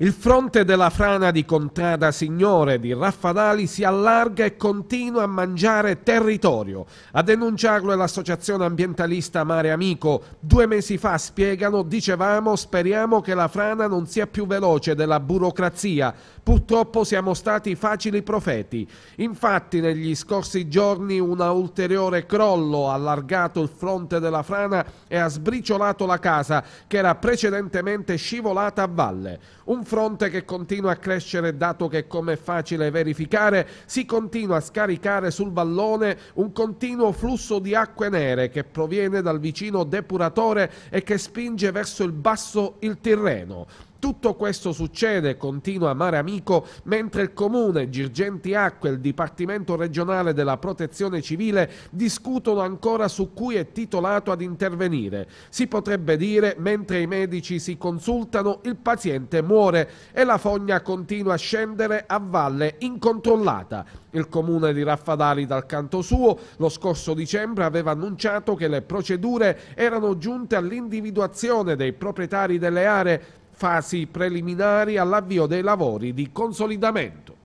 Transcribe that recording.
Il fronte della frana di Contrada Signore di Raffadali si allarga e continua a mangiare territorio. A denunciarlo è l'associazione ambientalista Mare Amico. Due mesi fa spiegano, dicevamo, speriamo che la frana non sia più veloce della burocrazia. Purtroppo siamo stati facili profeti. Infatti negli scorsi giorni un ulteriore crollo ha allargato il fronte della frana e ha sbriciolato la casa che era precedentemente scivolata a valle. Un fronte che continua a crescere dato che, come è facile verificare, si continua a scaricare sul vallone un continuo flusso di acque nere che proviene dal vicino depuratore e che spinge verso il basso il terreno. Tutto questo succede, continua Mare Amico, mentre il Comune, Girgenti Acque e il Dipartimento regionale della Protezione Civile discutono ancora su cui è titolato ad intervenire. Si potrebbe dire, mentre i medici si consultano, il paziente muore e la fogna continua a scendere a valle incontrollata. Il Comune di Raffadali dal canto suo lo scorso dicembre aveva annunciato che le procedure erano giunte all'individuazione dei proprietari delle aree fasi preliminari all'avvio dei lavori di consolidamento.